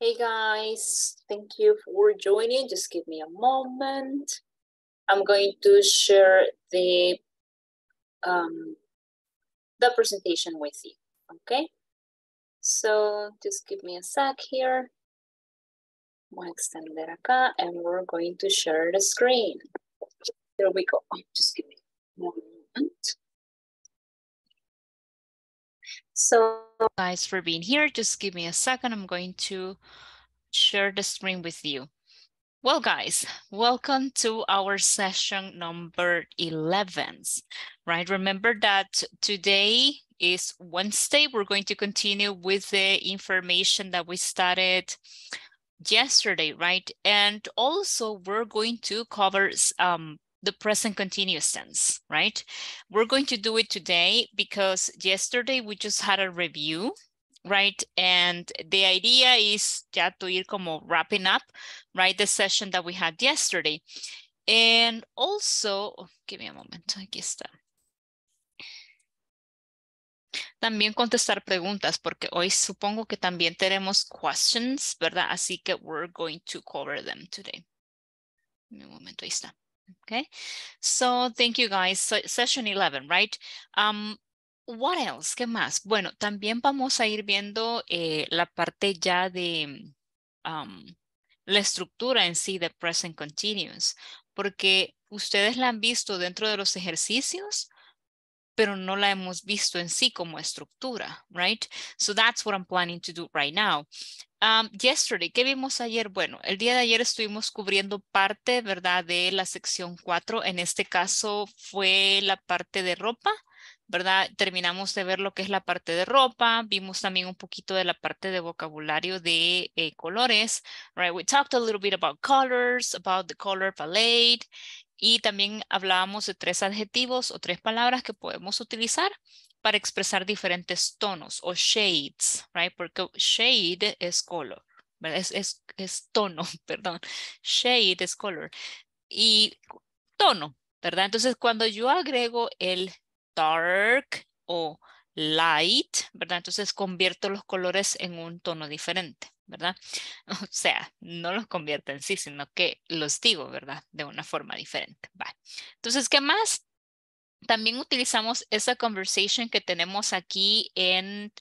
Hey guys, thank you for joining. Just give me a moment. I'm going to share the um, the presentation with you, okay? So just give me a sec here. We'll extend it acá and we're going to share the screen. There we go. Just give me a moment. So guys for being here. Just give me a second. I'm going to share the screen with you. Well, guys, welcome to our session number 11, right? Remember that today is Wednesday. We're going to continue with the information that we started yesterday, right? And also we're going to cover um, the present continuous tense, right? We're going to do it today because yesterday we just had a review, right? And the idea is ya to ir como wrapping up, right? The session that we had yesterday. And also, oh, give me a moment, aquí está. También contestar preguntas, porque hoy supongo que también tenemos questions, ¿verdad? Así que we're going to cover them today. Un momento, ahí está. Okay, so thank you guys. session 11, right? Um, what else? ¿Qué más? Bueno, también vamos a ir viendo eh, la parte ya de mm, um, la estructura en sí de present continuous, porque ustedes la han visto dentro de los ejercicios, pero no la hemos visto en sí como estructura, right? So that's what I'm planning to do right now. Um, yesterday, ¿qué vimos ayer? Bueno, el día de ayer estuvimos cubriendo parte, ¿verdad? De la sección 4. En este caso fue la parte de ropa, ¿verdad? Terminamos de ver lo que es la parte de ropa. Vimos también un poquito de la parte de vocabulario de eh, colores, right? We talked a little bit about colors, about the color palette. Y también hablábamos de tres adjetivos o tres palabras que podemos utilizar para expresar diferentes tonos o shades, right? Porque shade es color, es, es, tono, perdón. Shade es color y tono, ¿verdad? Entonces, cuando yo agrego el dark o light, ¿verdad? Entonces convierto los colores en un tono diferente, ¿verdad? O sea, no los convierto en sí, sino que los digo, ¿verdad? De una forma diferente. Vale. Entonces, ¿qué más? También utilizamos esa conversation que tenemos aquí en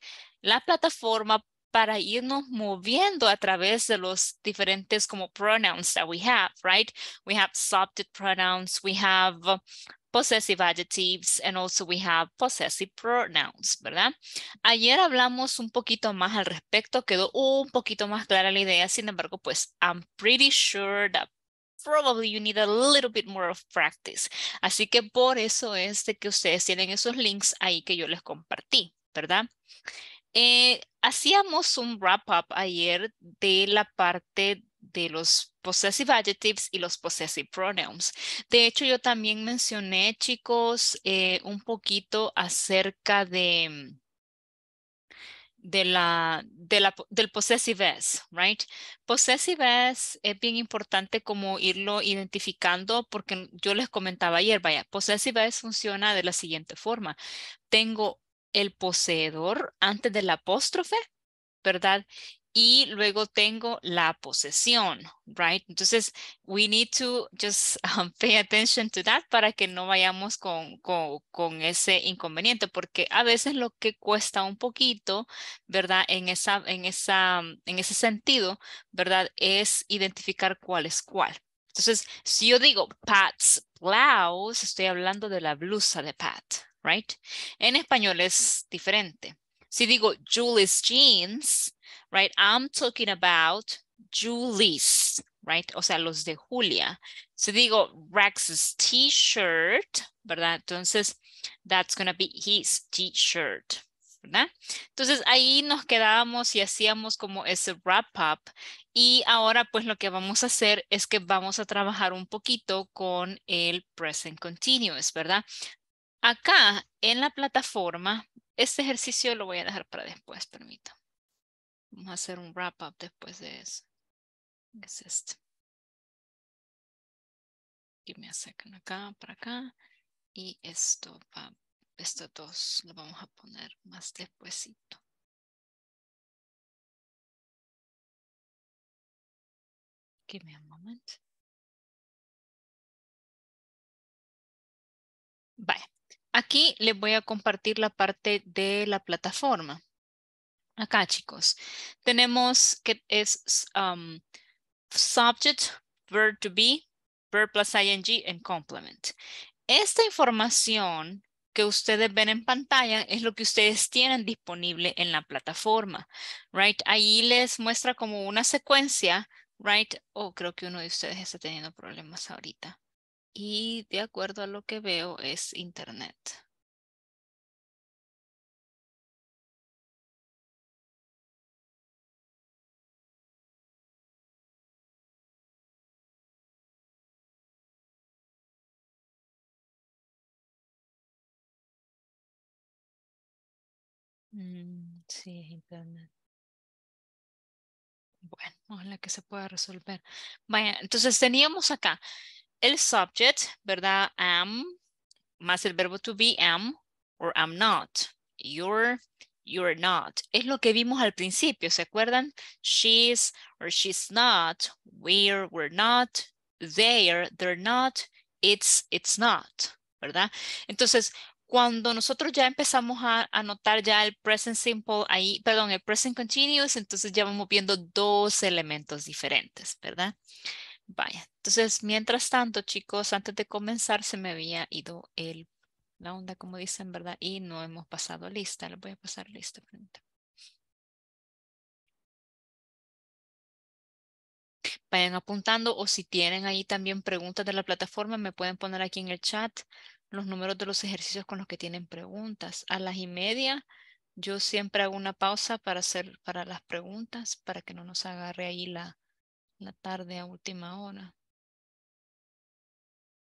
la plataforma para irnos moviendo a través de los diferentes como pronouns that we have, right? We have subject pronouns, we have possessive adjectives, and also we have possessive pronouns, ¿verdad? Ayer hablamos un poquito más al respecto, quedó un poquito más clara la idea, sin embargo, pues I'm pretty sure that probably you need a little bit more practice. Así que por eso es de que ustedes tienen esos links ahí que yo les compartí, ¿verdad? Eh, hacíamos un wrap up ayer de la parte de los possessive adjectives y los possessive pronouns. De hecho, yo también mencioné, chicos, eh, un poquito acerca de mm, de la, de del possessive es, right? Possessive es es bien importante como irlo identificando porque yo les comentaba ayer, vaya, possessive es funciona de la siguiente forma. Tengo el poseedor antes del apóstrofe, ¿verdad? y luego tengo la posesión, right? Entonces, we need to just um, pay attention to that para que no vayamos con, con, con, ese inconveniente, porque a veces lo que cuesta un poquito, ¿verdad? En, esa, en, esa, mm, en ese sentido, ¿verdad? Es identificar cuál es cuál. Entonces, si yo digo Pat's blouse, estoy hablando de la blusa de Pat, right? En español es diferente. Si digo Julie's jeans, right? I'm talking about Julie's, right? O sea, los de Julia. Si digo Rex's t-shirt, ¿verdad? Entonces, that's gonna be his t-shirt, ¿verdad? Entonces, ahí nos quedábamos y hacíamos como ese wrap up. Y ahora, pues, lo que vamos a hacer es que vamos a trabajar un poquito con el present continuous, ¿verdad? Acá, en la plataforma, este ejercicio lo voy a dejar para después, permítanme. Vamos a hacer un wrap up después de eso. Mm. Es este. Y me sacan acá, para acá. Y esto va, estos dos lo vamos a poner más despuesito. Give me a moment. Vale. Aquí les voy a compartir la parte de la plataforma. Acá, chicos, tenemos que es um, subject, verb to be, verb plus ing, and complement. Esta información que ustedes ven en pantalla es lo que ustedes tienen disponible en la plataforma, right? Ahí les muestra como una secuencia, right? Oh, creo que uno de ustedes está teniendo problemas ahorita. Y de acuerdo a lo que veo es internet. Mm, sí, es internet. Bueno, ojalá que se pueda resolver. Vaya, entonces teníamos acá el subject, ¿verdad? Am, más el verbo to be am or am not. You're, you're not. Es lo que vimos al principio, ¿se acuerdan? She's or she's not. We're, we're not. They're, they're not. It's, it's not. ¿Verdad? Entonces, cuando nosotros ya empezamos a anotar ya el present simple ahí, perdón, el present continuous, entonces ya vamos viendo dos elementos diferentes, ¿verdad? Vaya, entonces mientras tanto, chicos, antes de comenzar se me había ido el, la onda, como dicen, ¿verdad? Y no hemos pasado lista, le voy a pasar lista. Vayan apuntando o si tienen ahí también preguntas de la plataforma, me pueden poner aquí en el chat los números de los ejercicios con los que tienen preguntas. A las y media yo siempre hago una pausa para hacer para las preguntas para que no nos agarre ahí la, la tarde a última hora.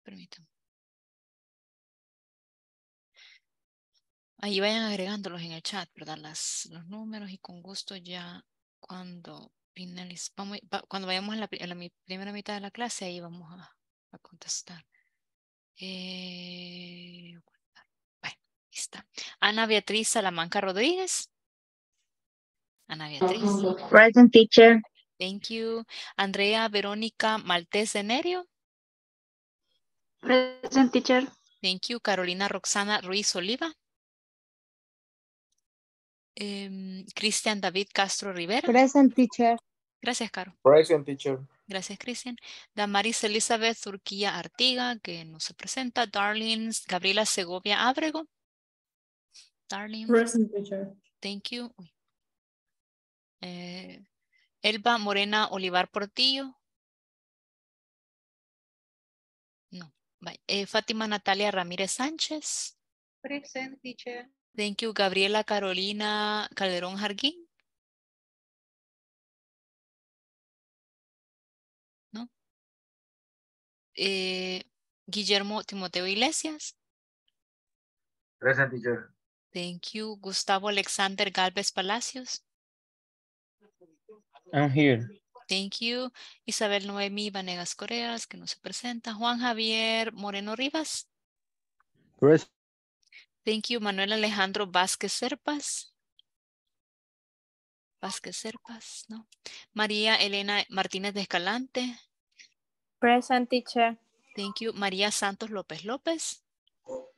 Permítanme. Ahí vayan agregándolos en el chat, ¿verdad? Las, los números y con gusto ya cuando finalizamos cuando vayamos a la, la, primera mitad de la clase ahí vamos a, a contestar. Eh, bueno, está. Ana Beatriz Salamanca Rodríguez. Ana Beatriz. Present teacher. Thank you. Andrea Verónica Maltés Nerio Present teacher. Thank you. Carolina Roxana Ruiz Oliva. Em, Cristian David Castro Rivera. Present teacher. Gracias, Caro. Present teacher. Gracias, Cristian. Damaris Elizabeth Turquía Artiga, que no se presenta. Darlene Gabriela Segovia Abrego. Darlene. Present Thank you. Eh, Elba Morena Olivar Portillo. No. Eh, Fátima Natalia Ramírez Sánchez. Present Thank you. Gabriela Carolina Calderón Jarguín. Eh, Guillermo Timoteo Iglesias. Present, Thank you. Gustavo Alexander Galvez Palacios. I'm here. Thank you. Isabel Noemi Vanegas Coreas, que no se presenta. Juan Javier Moreno Rivas. Thank you. Manuel Alejandro Vázquez Serpas. Vázquez Serpas, ¿no? María Elena Martínez de Escalante. Present teacher. Thank you. María Santos López López.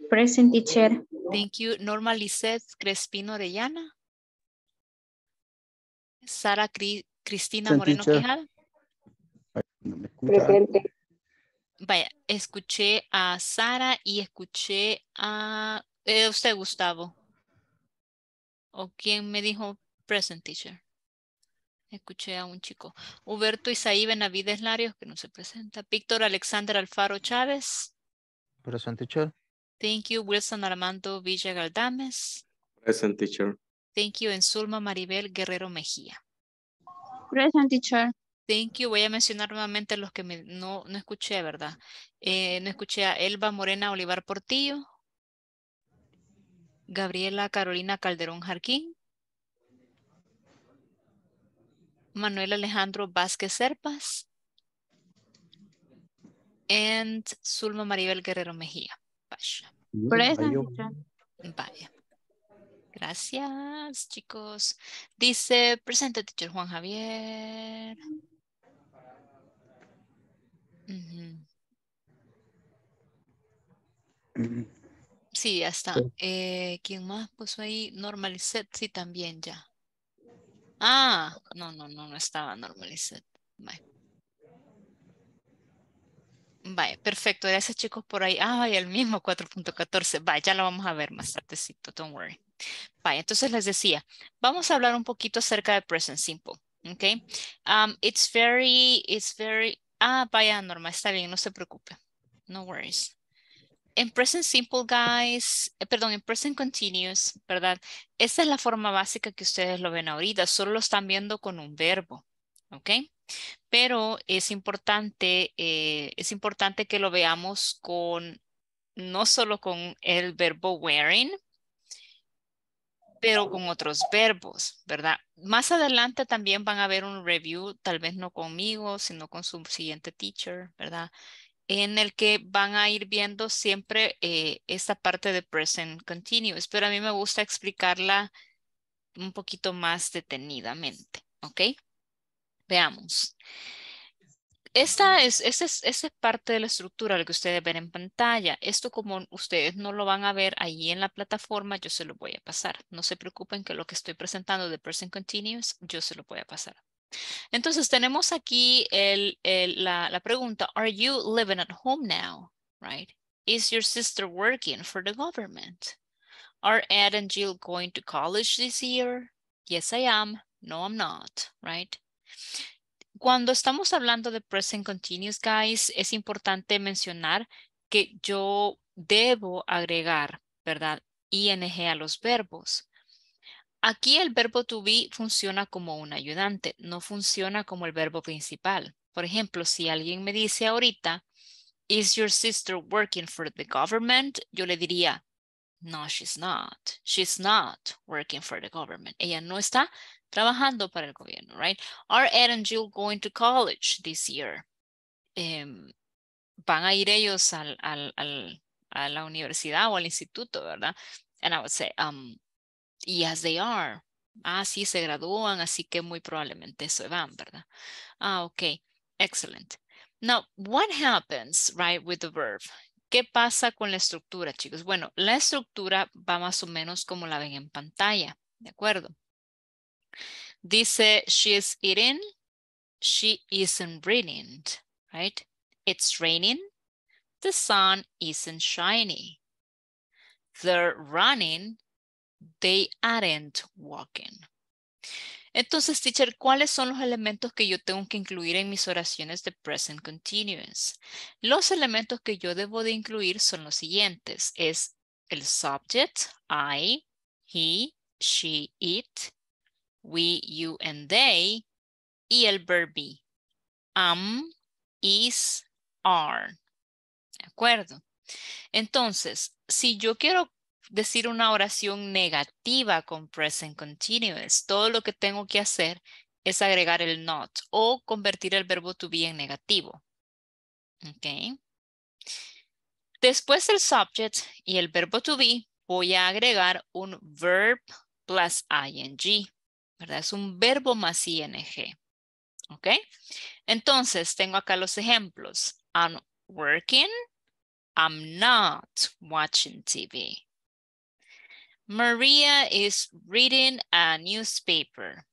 Present teacher. Thank you. Norma Lizeth Crespino Orellana. Sara Cristina Moreno teacher. Presente. Vaya, escuché a Sara y escuché a eh, usted, Gustavo. ¿O quién me dijo present teacher? Escuché a un chico. Huberto Isaí Benavides Larios, que no se presenta. Víctor Alexander Alfaro Chávez. Present, teacher. Thank you, Wilson Armando Villa Galdames. Present, teacher. Thank you, Enzulma Maribel Guerrero Mejía. Present, teacher. Thank you. Voy a mencionar nuevamente los que no, no escuché, ¿verdad? Eh, no escuché a Elba Morena Olivar Portillo. Gabriela Carolina Calderón Jarquín. Manuel Alejandro Vázquez Serpas and Zulma Maribel Guerrero Mejía. Gracias, chicos. Dice, presente teacher Juan Javier. Mm. Sí, ya está. Eh, ¿Quién más puso ahí? set sí, también ya. Ah, no, no, no, no estaba normalizado. Bye. Vaya, perfecto. Gracias chicos por ahí. Ah, vaya, el mismo 4.14. Vaya, ya lo vamos a ver más tardecito. Don't worry. Vaya, entonces les decía, vamos a hablar un poquito acerca de present simple. ok, um, it's very, it's very, ah, vaya, normal, está bien, no se preocupe. No worries en present simple guys, eh, perdón, en present continuous, ¿verdad? Esa es la forma básica que ustedes lo ven ahorita, solo lo están viendo con un verbo, ¿ok? Pero es importante, eh, es importante que lo veamos con, no solo con el verbo wearing, pero con otros verbos, ¿verdad? Más adelante también van a ver un review, tal vez no conmigo, sino con su siguiente teacher, ¿verdad? en el que van a ir viendo siempre eh, esta parte de present continuous, pero a mí me gusta explicarla un poquito más detenidamente, ¿ok? Veamos. Esta es, es, parte de la estructura, lo que ustedes ven en pantalla. Esto como ustedes no lo van a ver ahí en la plataforma, yo se lo voy a pasar. No se preocupen que lo que estoy presentando de Present Continuous, yo se lo voy a pasar. Entonces tenemos aquí la, la, pregunta, are you living at home now? Right? Is your sister working for the government? Are Ed and Jill going to college this year? Yes, I am. No, I'm not. Right? Cuando estamos hablando de present continuous, guys, es importante mencionar que yo debo agregar, ¿verdad? ING a los verbos. Aquí el verbo to be funciona como un ayudante, no funciona como el verbo principal. Por ejemplo, si alguien me dice ahorita, Is your sister working for the government? Yo le diría, No, she's not. She's not working for the government. Ella no está trabajando para el gobierno, right? Are Ed and Jill going to college this year? Em, van a ir ellos al, a la universidad o al instituto, ¿verdad? And I would say, um, yes, they are. Así ah, se gradúan, así que muy probablemente se van, ¿verdad? Ah, ok. Excellent. Now, what happens, right, with the verb? ¿Qué pasa con la estructura, chicos? Bueno, la estructura va más o menos como la ven en pantalla, ¿de acuerdo? Dice, she is eating, she isn't reading, right? It's raining, the sun isn't shining. They're running, They aren't walking. Entonces, teacher, ¿cuáles son los elementos que yo tengo que incluir en mis oraciones de present continuous? Los elementos que yo debo de incluir son los siguientes. Es el subject, I, he, she, it, we, you, and they, y el verb be, am, is, are. ¿De acuerdo? Entonces, si yo quiero decir una oración negativa con present continuous. Todo lo que tengo que hacer es agregar el not o convertir el verbo to be en negativo. Okay. Después del subject y el verbo to be, voy a agregar un verb plus ing, ¿verdad? Es un verbo más ing, Entonces, tengo acá los ejemplos. I'm working, I'm not watching TV. Maria is reading a newspaper.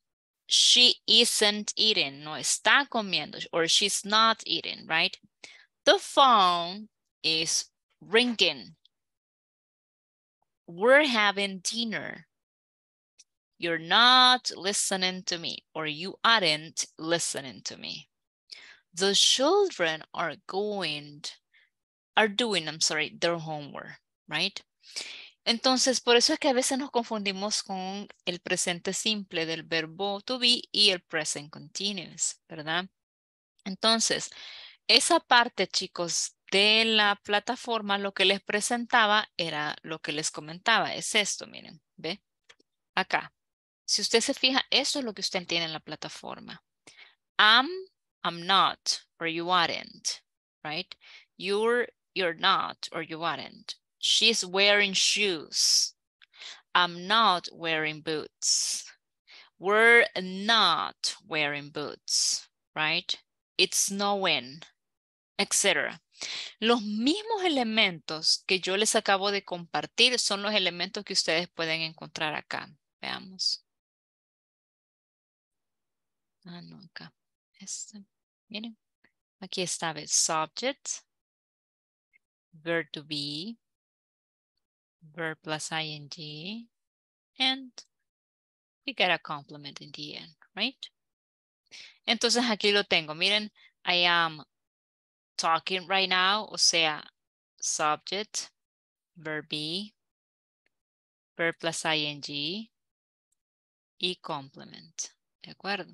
She isn't eating, no está comiendo, or she's not eating, right? The phone is ringing. We're having dinner. You're not listening to me, or you aren't listening to me. The children are going, are doing, I'm sorry, their homework, right? Entonces, por eso es que a veces nos confundimos con el presente simple del verbo to be y el present continuous, ¿verdad? Entonces, esa parte, chicos, de la plataforma, lo que les presentaba era lo que les comentaba. Es esto, miren, ¿ve? Acá. Si usted se fija, eso es lo que usted tiene en la plataforma. I'm, I'm not, or you aren't, right? You're, you're not, or you aren't. She's wearing shoes. I'm not wearing boots. We're not wearing boots, right? It's snowing, etc. Los mismos elementos que yo les acabo de compartir son los elementos que ustedes pueden encontrar acá. Veamos. Ah, no, acá. Este, miren, aquí está el subject, verb to be, verb plus ing, and we get a complement in the end, right? Entonces aquí lo tengo. Miren, I am talking right now, o sea, subject, verb be, verb plus ing y complement. ¿De acuerdo?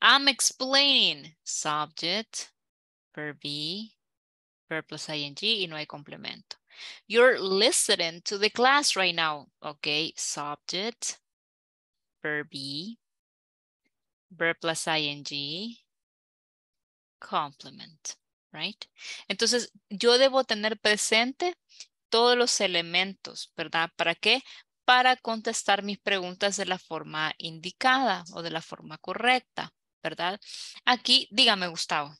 I'm explaining subject, verb be, verb plus ing y no hay complemento. You're listening to the class right now. Okay, subject, verb verb plus ing, complement, right? Entonces, yo debo tener presente todos los elementos, ¿verdad? ¿Para qué? Para contestar mis preguntas de la forma indicada o de la forma correcta, ¿verdad? Aquí, dígame, Gustavo.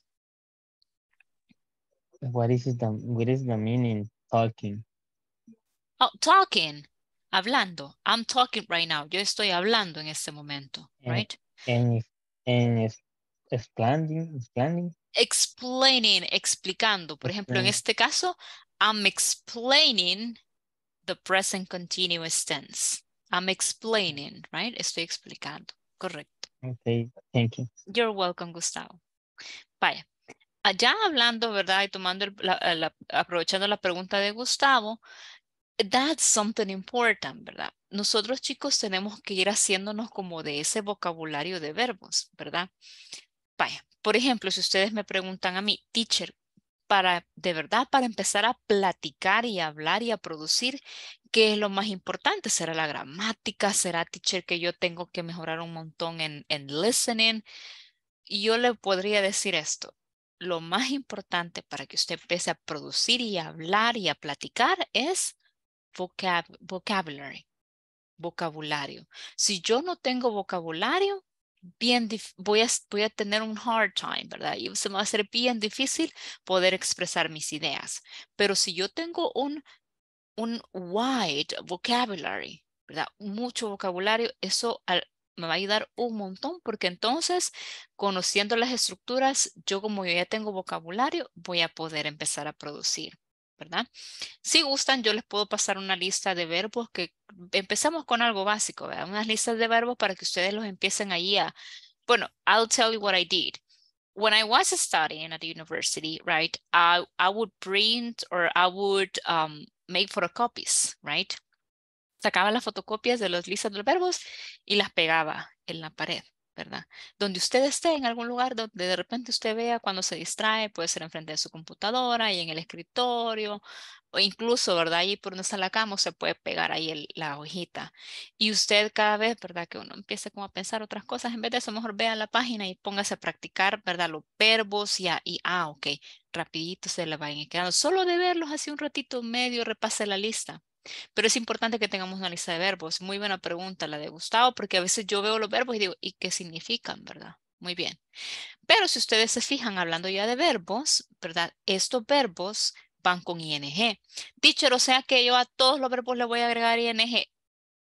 What is, the, what is the meaning talking. Oh, talking. Hablando. I'm talking right now. Yo estoy hablando en este momento, and, right? And, and explaining, explaining. Explaining, explicando. Por ejemplo, en este caso, I'm explaining the present continuous tense. I'm explaining, right? Estoy explicando. Correcto. Okay, thank you. You're welcome, Gustavo. Bye. allá hablando, ¿verdad? Y tomando aprovechando la pregunta de Gustavo, that's something important, ¿verdad? Nosotros chicos tenemos que ir haciéndonos como de ese vocabulario de verbos, ¿verdad? Vaya, por ejemplo, si ustedes me preguntan a mí, teacher, para de verdad, para empezar a platicar y hablar y a producir, ¿qué es lo más importante? ¿Será la gramática? ¿Será, teacher, que yo tengo que mejorar un montón en, en listening? Y yo le podría decir esto, lo más importante para que usted empiece a producir y a hablar y a platicar es vocabulary, vocabulario. Si yo no tengo vocabulario, bien voy a, voy a tener un hard time, ¿verdad? Y se me va a hacer bien difícil poder expresar mis ideas. Pero si yo tengo un, un wide vocabulary, ¿verdad? Mucho vocabulario, eso al, me va a ayudar un montón porque entonces, conociendo las estructuras, yo como yo ya tengo vocabulario, voy a poder empezar a producir. ¿verdad? Si gustan, yo les puedo pasar una lista de verbos que empezamos con algo básico, ¿verdad? Unas listas de verbos para que ustedes los empiecen ahí a, bueno, I'll tell you what I did. When I was studying at the university, right, I, I would print or I would um, make photocopies, right? sacaba las fotocopias de los listas de verbos y las pegaba en la pared, ¿verdad? Donde usted esté, en algún lugar donde de repente usted vea cuando se distrae, puede ser enfrente de su computadora y en el escritorio, o incluso, ¿verdad? Ahí por donde está la cama, se puede pegar ahí la hojita. Y usted cada vez, ¿verdad? Que uno empiece como a pensar otras cosas, en vez de eso, mejor vea la página y póngase a practicar, ¿verdad? Los verbos y, a, y ah, ok, rapidito se le van quedando. Solo de verlos así un ratito medio, repase la lista pero es importante que tengamos una lista de verbos. Muy buena pregunta la de Gustavo, porque a veces yo veo los verbos y digo, ¿y qué significan, verdad? Muy bien. Pero si ustedes se fijan, hablando ya de verbos, ¿verdad? Estos verbos van con ing. Dicho o sea que yo a todos los verbos le voy a agregar ing.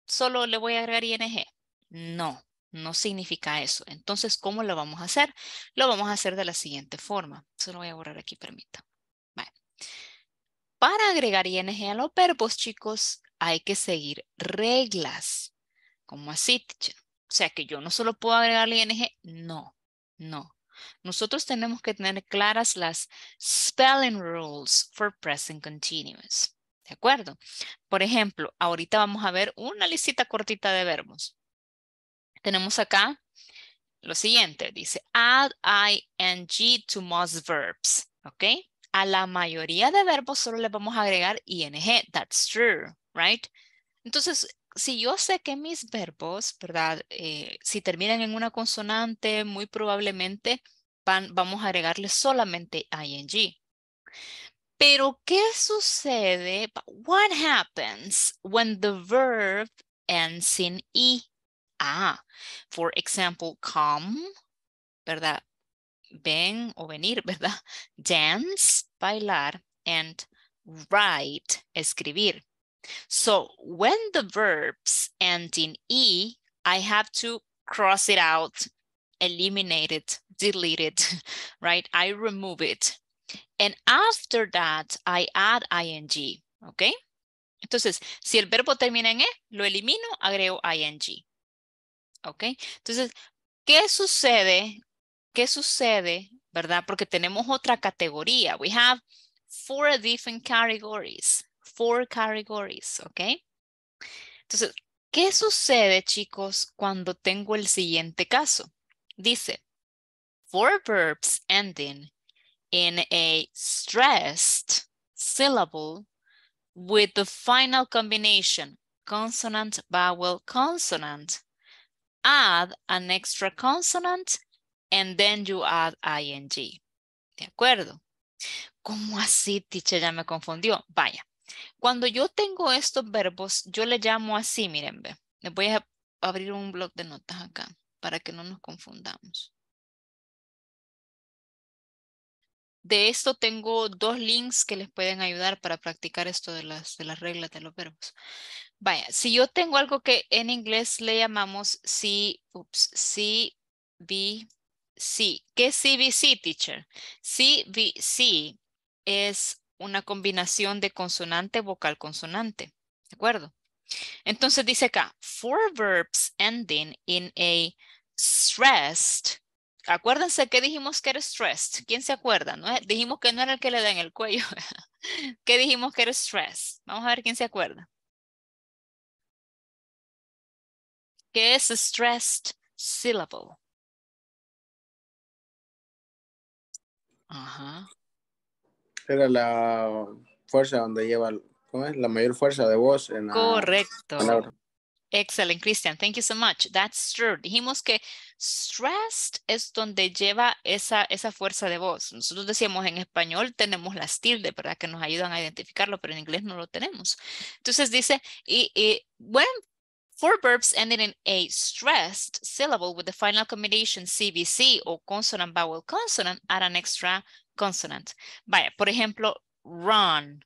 Solo le voy a agregar ing. No, no significa eso. Entonces, ¿cómo lo vamos a hacer? Lo vamos a hacer de la siguiente forma. solo lo voy a borrar aquí, permita para agregar ING a los verbos, chicos, hay que seguir reglas. Como así, O sea, que yo no solo puedo agregar ING. No, no. Nosotros tenemos que tener claras las spelling rules for present continuous. ¿De acuerdo? Por ejemplo, ahorita vamos a ver una listita cortita de verbos. Tenemos acá lo siguiente. Dice, add ing to most verbs. ¿Ok? a la mayoría de verbos solo le vamos a agregar ing, that's true, right? Entonces, si yo sé que mis verbos, ¿verdad? Eh, si terminan en una consonante, muy probablemente vamos a agregarle solamente ing. Pero, ¿qué sucede? What happens when the verb ends in E? Ah, for example, come, ¿verdad? ven o venir, ¿verdad? Dance, bailar, and write, escribir. So when the verbs end in E, I have to cross it out, eliminate it, delete it, right? I remove it. And after that, I add ing, okay? Entonces, si el verbo termina en E, lo elimino, agrego ing. ¿Ok? Entonces, ¿qué sucede ¿qué sucede? ¿Verdad? Porque tenemos otra categoría. We have four different categories. Four categories, ¿ok? Entonces, ¿qué sucede, chicos, cuando tengo el siguiente caso? Dice, four verbs ending in a stressed syllable with the final combination consonant, vowel, consonant. Add an extra consonant and then you add ing. ¿De acuerdo? ¿Cómo así, teacher? Ya me confundió. Vaya, cuando yo tengo estos verbos, yo le llamo así, miren, ve. Les voy a abrir un blog de notas acá para que no nos confundamos. De esto tengo dos links que les pueden ayudar para practicar esto de las, reglas de los verbos. Vaya, si yo tengo algo que en inglés le llamamos C, oops, C, B, Sí. ¿Qué es CBC, teacher? CBC es una combinación de consonante, vocal, consonante. ¿De acuerdo? Entonces dice acá, four verbs ending in a stressed. Acuérdense que dijimos que era stressed. ¿Quién se acuerda? Dijimos que no era el que le da en el cuello. ¿Qué dijimos que era stressed? Vamos a ver quién se acuerda. ¿Qué es stressed syllable? Ajá. Era la fuerza donde lleva, es? La mayor fuerza de voz en la Correcto. Excelente, Excellent, Christian. Thank you so much. That's true. Dijimos que stressed es donde lleva esa, esa fuerza de voz. Nosotros decíamos en español tenemos las tildes, ¿verdad? Que nos ayudan a identificarlo, pero en inglés no lo tenemos. Entonces dice, y, y bueno, Four verbs ending in a stressed syllable with the final combination CBC o consonant vowel consonant, add an extra consonant. Vaya, por ejemplo, run,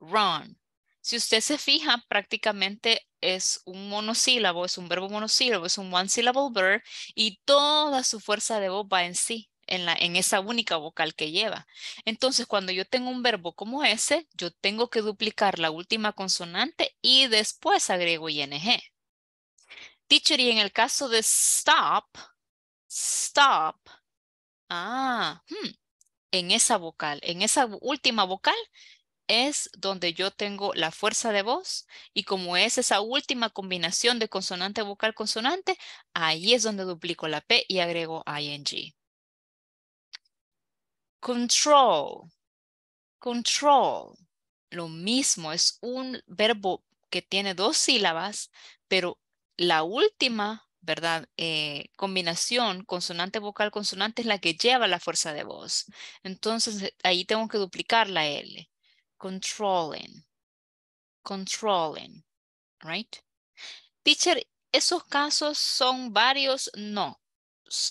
run. Si usted se fija, prácticamente es un monosílabo, es un verbo monosílabo, es un one syllable verb y toda su fuerza de voz va en sí en, esa única vocal que lleva. Entonces, cuando yo tengo un verbo como ese, yo tengo que duplicar la última consonante y después agrego ing. Teacher, y en el caso de stop, stop, ah, hmm, en esa vocal, en esa última vocal, es donde yo tengo la fuerza de voz y como es esa última combinación de consonante vocal consonante, ahí es donde duplico la P y agrego ing. Control. Control. Lo mismo, es un verbo que tiene dos sílabas, pero la última, ¿verdad? Eh, combinación consonante vocal consonante es la que lleva la fuerza de voz. Entonces ahí tengo que duplicar la L. Controlling. Controlling. Right? Teacher, ¿esos casos son varios? No.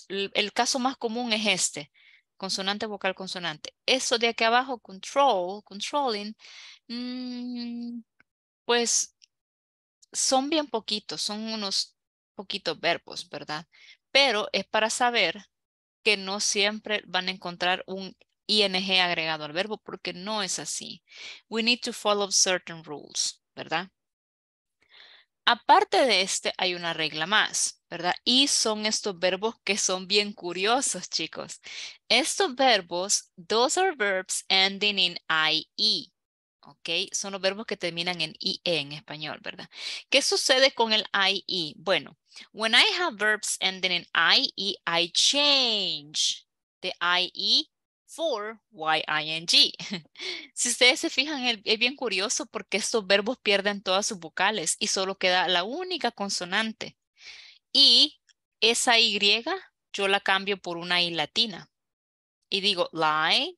El caso más común es este consonante, vocal, consonante. Eso de aquí abajo, control, controlling, mm, pues son bien poquitos, son unos poquitos verbos, ¿verdad? Pero es para saber que no siempre van a encontrar un ing agregado al verbo porque no es así. We need to follow certain rules, ¿verdad? Aparte de este, hay una regla más. ¿verdad? Y son estos verbos que son bien curiosos, chicos. Estos verbos, those are verbs ending in IE. ¿Ok? Son los verbos que terminan en IE en español, ¿verdad? ¿Qué sucede con el IE? Bueno, when I have verbs ending in IE, I change the IE for YING. si ustedes se fijan, es bien curioso porque estos verbos pierden todas sus vocales y solo queda la única consonante. Y esa Y yo la cambio por una I latina. Y digo lie,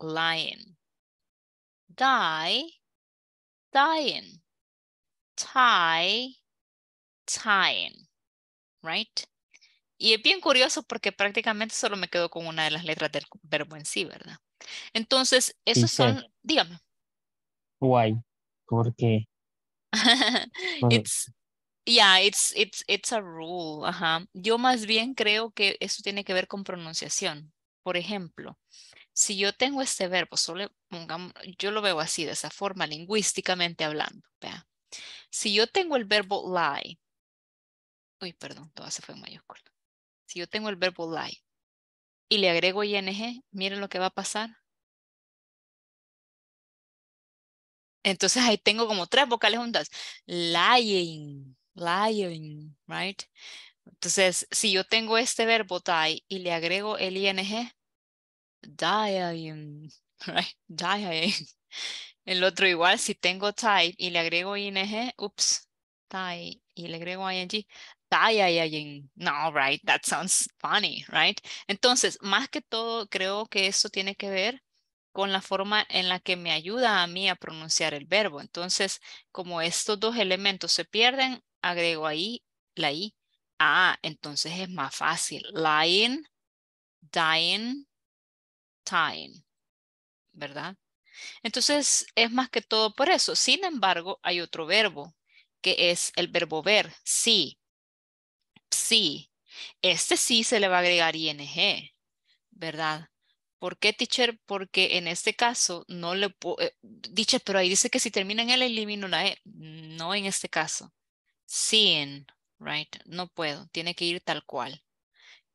lying. Die, dying. Tie, tying. Right? Y es bien curioso porque prácticamente solo me quedo con una de las letras del verbo en sí, ¿verdad? Entonces, esos son, dígame. why porque It's Yeah, it's, it's, it's a rule. Yo más bien creo que eso tiene que ver con pronunciación. Por ejemplo, si yo tengo este verbo, solo yo lo veo así, de esa forma, lingüísticamente hablando. Vea. Si yo tengo el verbo lie, uy, perdón, todo se fue en mayúscula. Si yo tengo el verbo lie y le agrego ing, miren lo que va a pasar. Entonces ahí tengo como tres vocales juntas. Lying lying, right? Entonces, si yo tengo este verbo die y le agrego el ing, right? El otro igual, si tengo tai y le agrego ing, oops, die y le agrego ing, dying. No, right, that sounds funny, right? Entonces, más que todo, creo que esto tiene que ver con la forma en la que me ayuda a mí a pronunciar el verbo. Entonces, como estos dos elementos se pierden, agrego ahí la I. Ah, entonces es más fácil. Lying, dying, tying. ¿Verdad? Entonces es más que todo por eso. Sin embargo, hay otro verbo que es el verbo ver. Sí. Sí. Este sí se le va a agregar ing. ¿Verdad? ¿Por qué, teacher? Porque en este caso no le puedo... Eh, pero ahí dice que si termina en L, elimino la E. No en este caso seeing, right? No puedo, tiene que ir tal cual.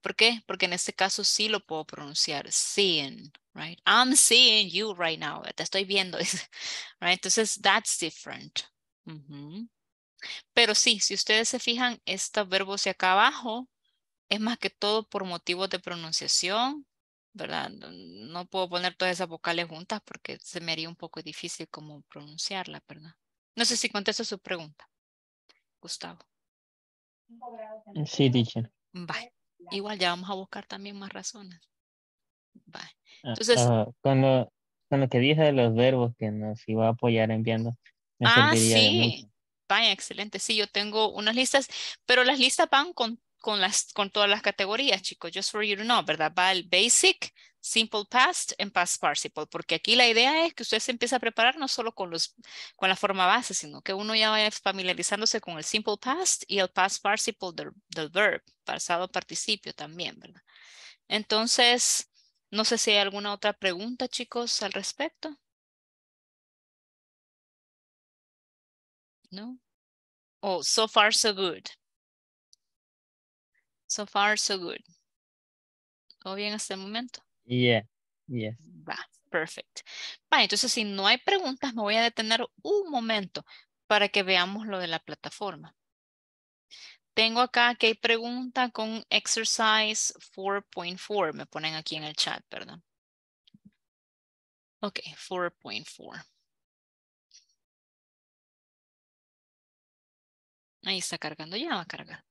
¿Por qué? Porque en este caso sí lo puedo pronunciar, seeing, right? I'm seeing you right now, te estoy viendo, right? Entonces, that's different. Pero sí, si ustedes se fijan, estos verbos de acá abajo es más que todo por motivos de pronunciación, ¿verdad? No puedo poner todas esas vocales juntas porque se me haría un poco difícil como pronunciarla, ¿verdad? No sé si contesto su pregunta. Gustavo. Sí, dicho. Igual ya vamos a buscar también más razones. Ah, Entonces. Ah, cuando, cuando que dije de los verbos que nos iba a apoyar enviando. Me ah, sí. Vaya, excelente. Sí, yo tengo unas listas, pero las listas van con, con, las, con todas las categorías, chicos. Just for you to know, ¿verdad? Va el basic, simple past and past participle, porque aquí la idea es que usted se empiece a preparar no solo con, los, con la forma base, sino que uno ya vaya familiarizándose con el simple past y el past participle del, del verb, pasado participio también, ¿verdad? Entonces, no sé si hay alguna otra pregunta, chicos, al respecto. No. Oh, so far so good. So far so good. ¿Todo bien hasta el momento? Yeah, yes. Va, perfect. entonces si no hay preguntas, me voy a detener un momento para que veamos lo de la plataforma. Tengo acá que hay pregunta con exercise 4.4. Me ponen aquí en el chat, perdón. Ok, 4.4. Ahí está cargando, ya va a cargar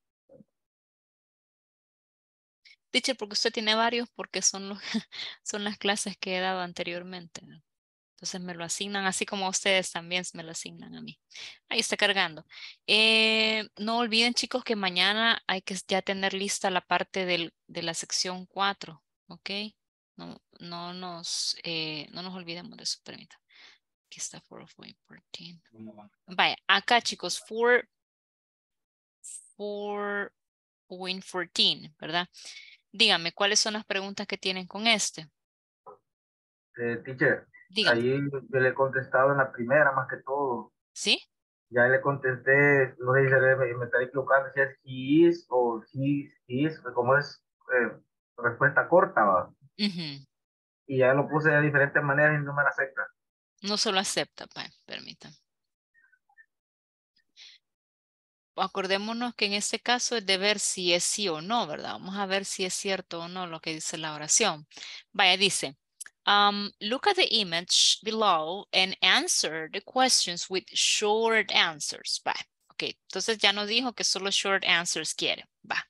porque usted tiene varios, porque son, los, son las clases que he dado anteriormente. Entonces me lo asignan, así como ustedes también me lo asignan a mí. Ahí está cargando. Eh, no olviden, chicos, que mañana hay que ya tener lista la parte de la sección 4, ¿ok? No, no, nos, eh, no nos olvidemos de eso, permítanme. Aquí está 4.14. Vaya, acá, chicos, 4.14, ¿verdad? Dígame, ¿cuáles son las preguntas que tienen con este? Eh, teacher, ahí le he contestado en la primera más que todo. ¿Sí? Ya le contesté, no sé si me, estaré equivocando, si es he is o he is, como es eh, respuesta corta, ¿va? Y ya lo puse de diferentes maneras y no me la acepta. No solo acepta, pa, pues, permítame. acordémonos que en este caso es de ver si es sí o no, ¿verdad? Vamos a ver si es cierto o no lo que dice la oración. Vaya, dice, um, look at the image below and answer the questions with short answers. Va, ok, entonces ya nos dijo que solo short answers quiere. Va.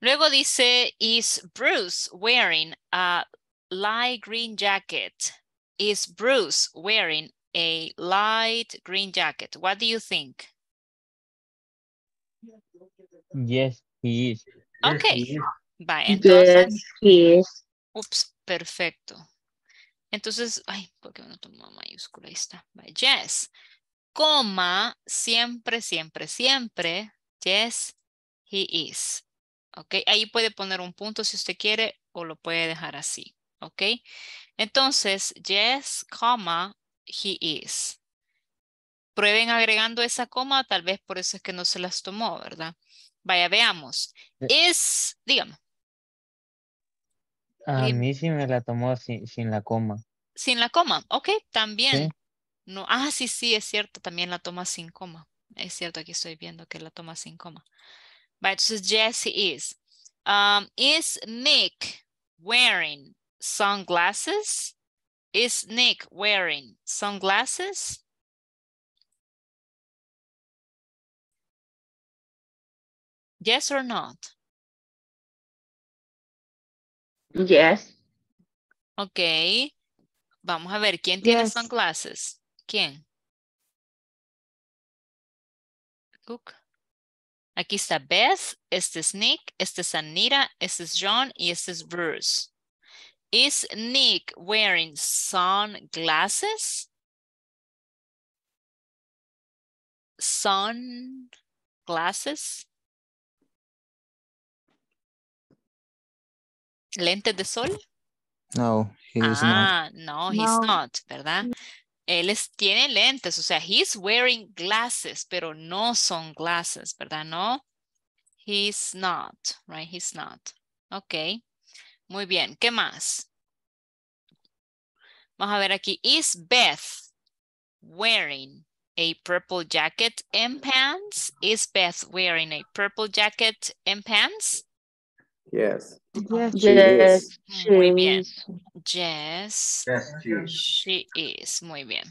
Luego dice, is Bruce wearing a light green jacket? Is Bruce wearing a light green jacket? What do you think? Yes, he is. Ok, Bye. entonces. Yes, he is. Ups, perfecto. Entonces, ay, ¿por qué no tomó mayúscula? Ahí está. yes. Coma, siempre, siempre, siempre. Yes, he is. Ok, ahí puede poner un punto si usted quiere o lo puede dejar así. Ok, entonces, yes, coma, he is. Prueben agregando esa coma, tal vez por eso es que no se las tomó, ¿verdad? Vaya, veamos. Eh. Es, dígame. A mí sí me la tomó sin, la coma. Sin la coma, ok, también. No, ah, sí, sí, es cierto, también la toma sin coma. Es cierto, aquí estoy viendo que la toma sin coma. entonces Jesse is. Um, is Nick wearing sunglasses? Is Nick wearing sunglasses? Yes or not? Yes. Ok. Vamos a ver, ¿quién tiene yes. sunglasses? ¿Quién? Cook. Aquí está Beth, este es Nick, este es Anita, este es John y este es Bruce. Is Nick wearing sunglasses? Sunglasses? lentes de sol? No, he not. Ah, no, he's not, ¿verdad? Él tiene lentes, o sea, he's wearing glasses, pero no son glasses, ¿verdad? No, he's not, right? He's not. Ok, muy bien. ¿Qué más? Vamos a ver aquí. Is Beth wearing a purple jacket and pants? Is Beth wearing a purple jacket and pants? Yes. Yes. She Muy Yes. yes she, she is. Muy bien.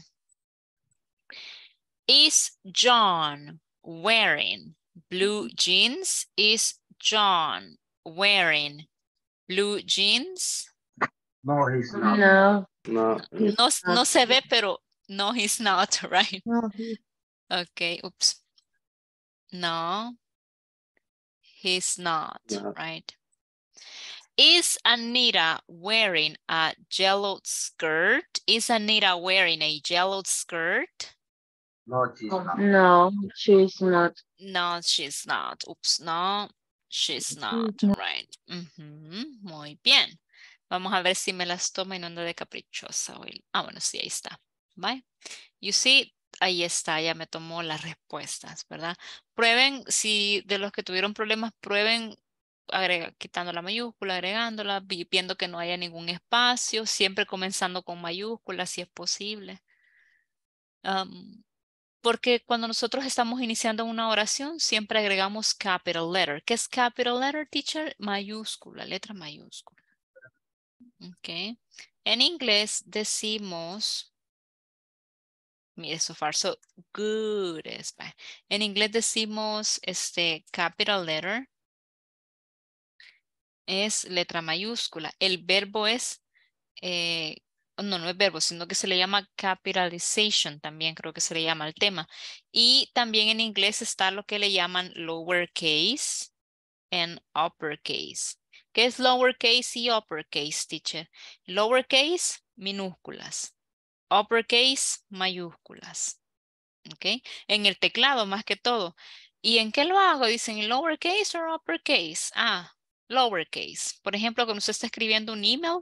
Is John wearing blue jeans? Is John wearing blue jeans? No, he's not. No. No. No, no se ve, pero no, he's not, right? No. Okay, oops. No, he's not, no. right? Is Anita wearing a yellow skirt? Is Anita wearing a yellow skirt? No, she's not. No, she's not. No, Oops, no, she's not. Right. Muy bien. Vamos a ver si me las toma en onda de caprichosa Ah, bueno, sí, ahí está. Bye. You see, ahí está, ya me tomó las respuestas, ¿verdad? Prueben, si de los que tuvieron problemas, prueben quitando la mayúscula, agregándola, viendo que no haya ningún espacio, siempre comenzando con mayúscula si es posible. porque cuando nosotros estamos iniciando una oración, siempre agregamos capital letter. ¿Qué es capital letter, teacher? Mayúscula, letra mayúscula. Ok. En inglés decimos, mire, so far, so good. En inglés decimos este, capital letter es letra mayúscula. El verbo es, eh, no, no es verbo, sino que se le llama capitalization también, creo que se le llama el tema. Y también en inglés está lo que le llaman lowercase and uppercase. ¿Qué es lowercase y uppercase, teacher? Lowercase, minúsculas. Uppercase, mayúsculas. ¿Ok? En el teclado, más que todo. ¿Y en qué lo hago? Dicen lowercase o uppercase. Ah, lowercase. Por ejemplo, cuando usted está escribiendo un email,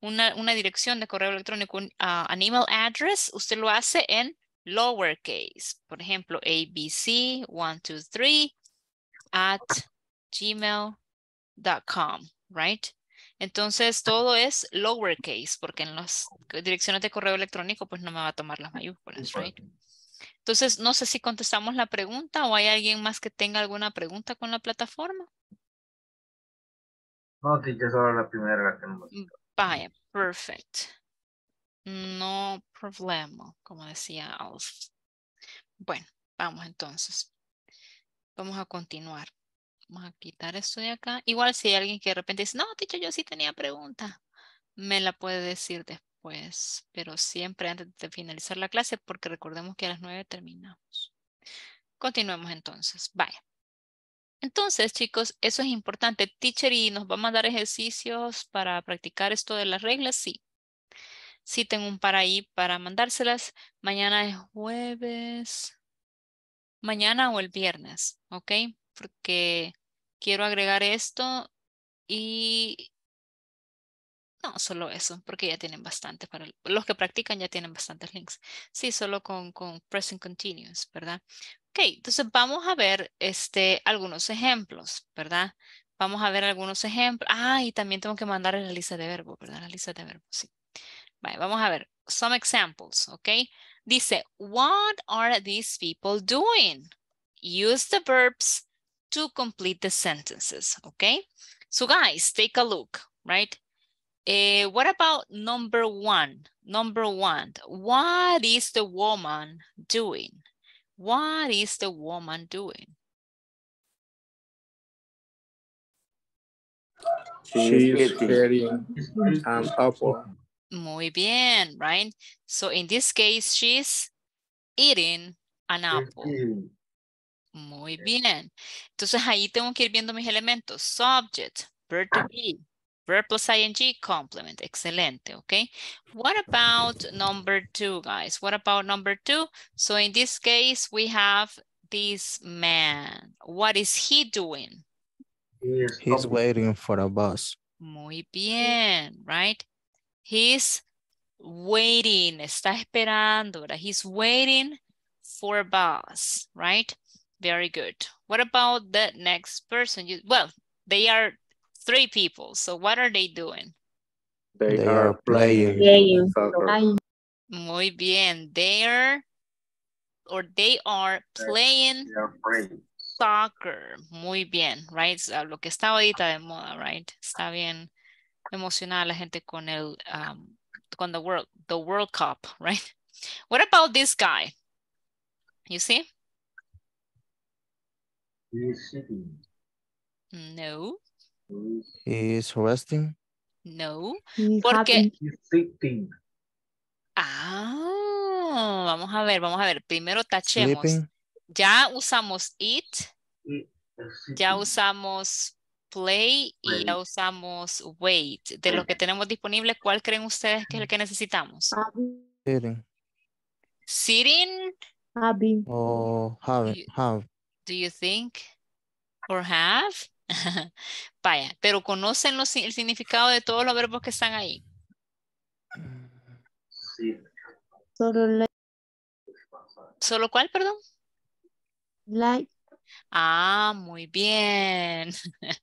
una, dirección de correo electrónico, un, ah, email address, usted lo hace en lowercase. Por ejemplo, abc123 at gmail.com, right? Entonces todo es lowercase porque en las direcciones de correo electrónico pues no me va a tomar las mayúsculas, right? Entonces no sé si contestamos la pregunta o hay alguien más que tenga alguna pregunta con la plataforma. No, teacher, solo la primera la que mm, Vaya, perfect. No problema, como decía Alf. Bueno, vamos entonces. Vamos a continuar. Vamos a quitar esto de acá. Igual si hay alguien que de repente dice, no, teacher, yo sí tenía pregunta. Me la puede decir después, pero siempre antes de finalizar la clase, porque recordemos que a las nueve terminamos. Continuemos entonces. Vaya. Entonces, chicos, eso es importante. Teacher, ¿y nos va a mandar ejercicios para practicar esto de las reglas? Sí. Sí tengo un par ahí para mandárselas. Mañana es jueves. Mañana o el viernes, ¿ok? Porque quiero agregar esto y... No, solo eso, porque ya tienen bastante. Para los que practican ya tienen bastantes links. Sí, solo con, con Continuous, ¿verdad? Ok, entonces vamos a ver este, algunos ejemplos, ¿verdad? Vamos a ver algunos ejemplos. Ah, y también tengo que mandar la lista de verbos, ¿verdad? La lista de verbos, sí. vamos a ver. Some examples, ¿ok? Dice, what are these people doing? Use the verbs to complete the sentences, ¿ok? So guys, take a look, right? Eh, what about number one? Number one, what is the woman doing? What is the woman doing? She is carrying an apple. Muy bien, right? So in this case, she's eating an apple. Muy bien. Entonces ahí tengo que ir viendo mis elementos. Subject, verb to be, Verb plus ing complement, excelente, okay? What about number two, guys? What about number two? So in this case, we have this man. What is he doing? He's waiting for a bus. Muy bien, right? He's waiting, está esperando, he's waiting for a bus, right? Very good. What about the next person? You, well, they are three people. So what are they doing? They, they are, playing, playing soccer. Muy bien. They're or they are playing, they are playing. soccer. Muy bien, right? So, lo que está ahorita de moda, right? Está bien emocionada la gente con el um, con the world the World Cup, right? What about this guy? You see? He's sitting. No. is eh, resting. No. ¿Por porque. Ah, vamos a ver, vamos a ver. Primero tachemos. Ya usamos it. ya usamos play y ya usamos wait. De lo que tenemos disponible, ¿cuál creen ustedes que es el que necesitamos? Sitting. Sitting. have. Do you think? Or have? Vaya, pero ¿conocen el significado de todos los verbos que están ahí? Sí. Solo ¿Solo cuál, perdón? Like. Ah, muy bien.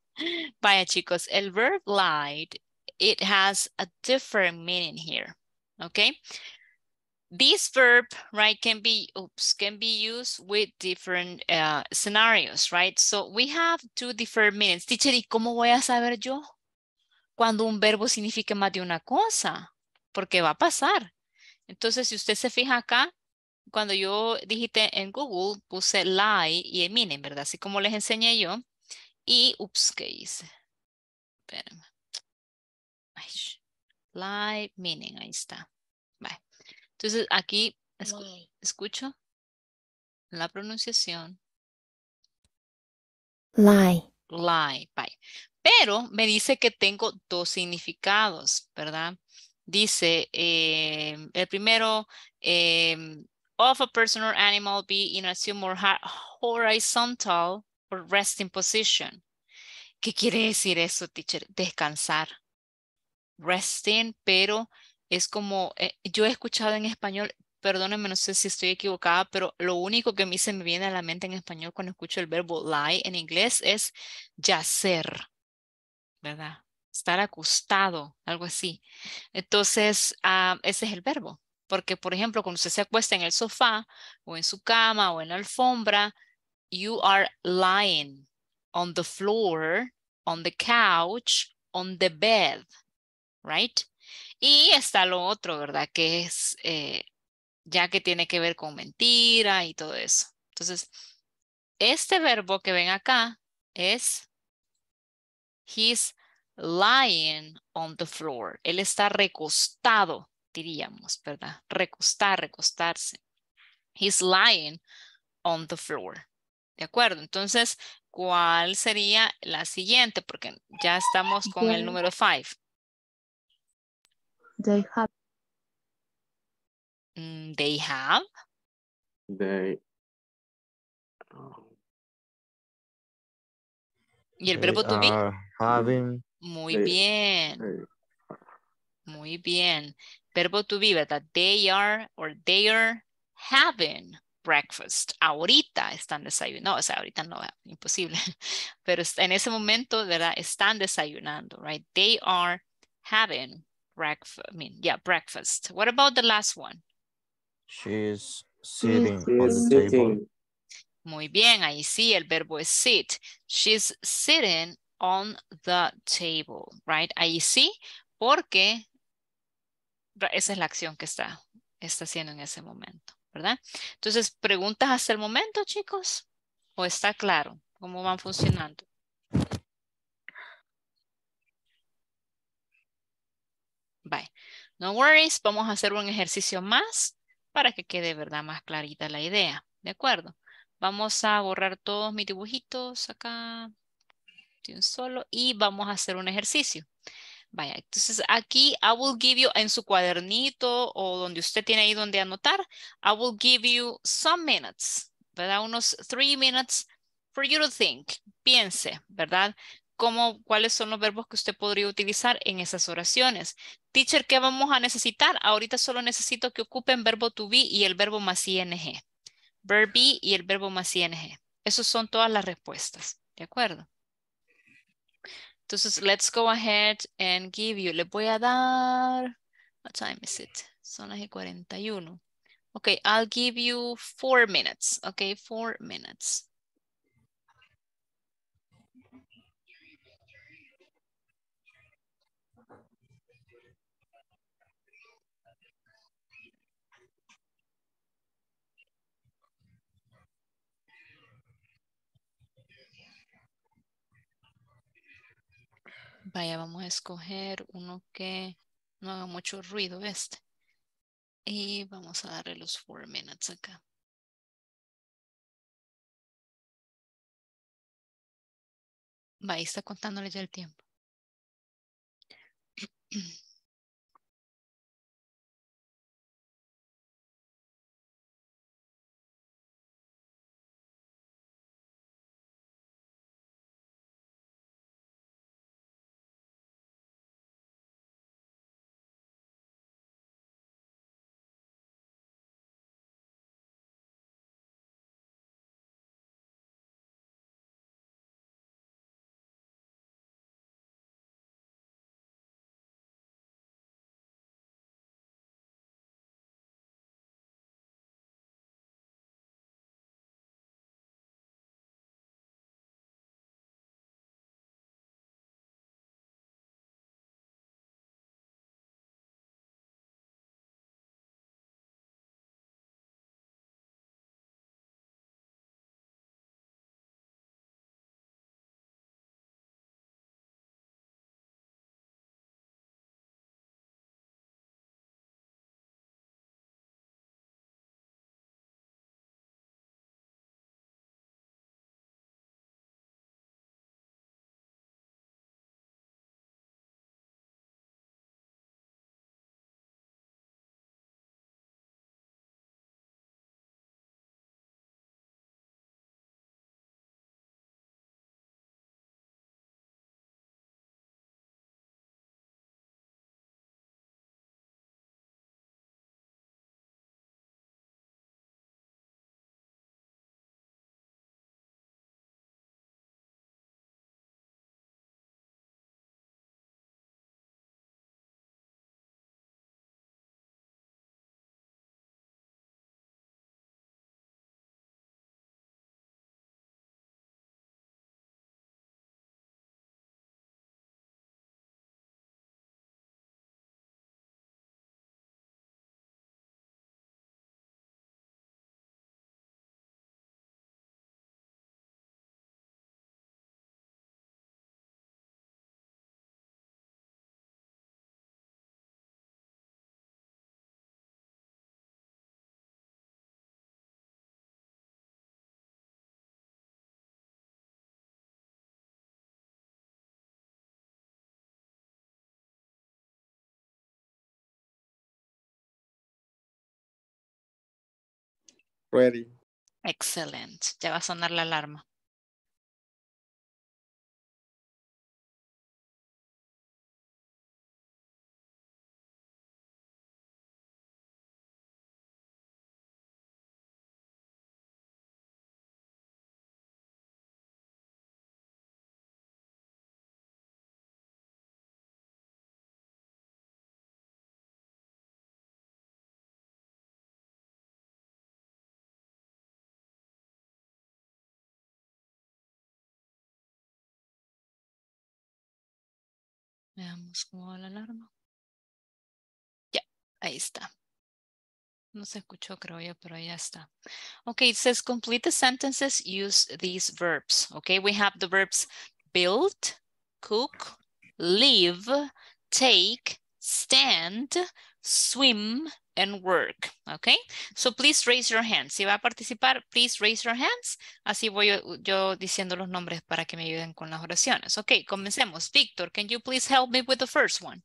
Vaya, chicos, el verb light, it has a different meaning here. Okay, this verb, right, can be, oops, can be used with different uh, scenarios, right? So we have two different meanings. Teacher, ¿y cómo voy a saber yo cuando un verbo significa más de una cosa? Porque va a pasar. Entonces, si usted se fija acá, cuando yo digité en Google, puse lie y meaning, ¿verdad? Así como les enseñé yo. Y, oops, ¿qué hice? lie, meaning, ahí está. Entonces aquí escucho la pronunciación. Lie. Lie, bye. Pero me dice que tengo dos significados, ¿verdad? Dice, em, el primero, em, of a person or animal be in a more horizontal or resting position. ¿Qué quiere decir eso, teacher? Descansar. Resting, pero es como, eh, yo he escuchado en español, perdónenme, no sé si estoy equivocada, pero lo único que a mí se me viene a la mente en español cuando escucho el verbo lie en inglés es yacer, ¿verdad? Estar acostado, algo así. Entonces, ah, ese es el verbo. Porque, por ejemplo, cuando usted se acuesta en el sofá o en su cama o en la alfombra, you are lying on the floor, on the couch, on the bed, right? Y está lo otro, ¿verdad? Que es eh, ya que tiene que ver con mentira y todo eso. Entonces, este verbo que ven acá es he's lying on the floor. Él está recostado, diríamos, ¿verdad? Recostar, recostarse. He's lying on the floor. ¿De acuerdo? Entonces, ¿cuál sería la siguiente? Porque ya estamos con el número five. They have. Mm, they have. They. Y el verbo to be. Having. Muy bien. Muy bien. Verbo to be, ¿verdad? They are or they are having breakfast. Ahorita están desayunando, o sea, ahorita no, imposible. Pero en ese momento, ¿verdad? Están desayunando, right? They are having breakfast. I mean, yeah, breakfast. What about the last one? She's sitting Muy bien, ahí sí, el verbo es sit. She's sitting on the table, right? Ahí sí, porque esa es la acción que está, está haciendo en ese momento, ¿verdad? Entonces, ¿preguntas hasta el momento, chicos? ¿O está claro cómo van funcionando? No worries, vamos a hacer un ejercicio más para que quede verdad más clarita la idea. ¿De acuerdo? Vamos a borrar todos mis dibujitos acá de un solo y vamos a hacer un ejercicio. Vaya, entonces aquí I will give you en su cuadernito o donde usted tiene ahí donde anotar, I will give you some minutes, ¿verdad? Unos three minutes for you to think, piense, ¿verdad? cómo, cuáles son los verbos que usted podría utilizar en esas oraciones. Teacher, ¿qué vamos a necesitar? Ahorita solo necesito que ocupen verbo to be y el verbo más ing. Verb be y el verbo más ing. Esas son todas las respuestas. ¿De acuerdo? Entonces, let's go ahead and give you. Le voy a dar... What time is it? Son las 41. Ok, I'll give you four minutes. Ok, four minutes. Vaya, vamos a escoger uno que no haga mucho ruido este. Y vamos a darle los 4 minutes acá. Va, ahí está contándole ya el tiempo. Ready. Excelente. Ya va a sonar la alarma. veamos cómo va la alarma. Ya, ahí está. No se escuchó, creo yo, pero ya está. Okay, it says complete the sentences, use these verbs. Okay, we have the verbs build, cook, live, take, stand, swim, and work, okay? So please raise your hands. Si va a participar, please raise your hands. Así voy yo, yo diciendo los nombres para que me ayuden con las oraciones. Okay, comencemos. Víctor, can you please help me with the first one?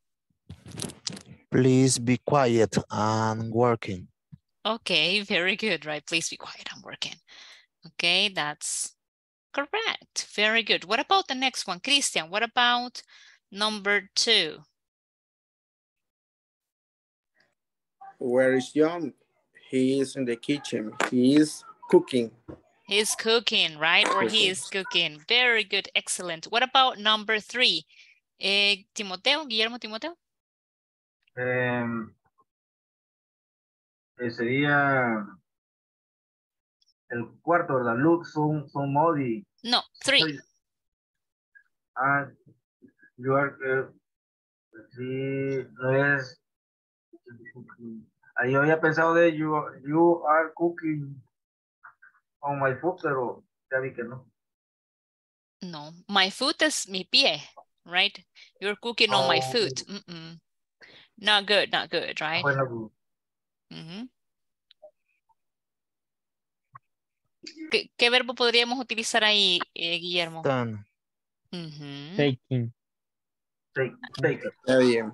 Please be quiet and working. Okay, very good, right? Please be quiet and working. Okay, that's correct. Very good. What about the next one? Christian, what about number two? where is John? He is in the kitchen. He is cooking. He's cooking, right? Or he is cooking. Very good. Excellent. What about number three? Eh, Timoteo, Guillermo Timoteo. Um, sería el cuarto, ¿verdad? Look, some, No, three. So, ah, you are, uh, sí, no es Ahí había pensado de you, you are cooking on my foot, pero ya vi que no. No, my foot es mi pie, right? You're cooking on my oh. foot. Not good, not good, right? Bueno, pues. mm-hmm. ¿Qué, ¿Qué, verbo podríamos utilizar ahí, eh, Guillermo? Done. Baking mm-hmm. Baking Take,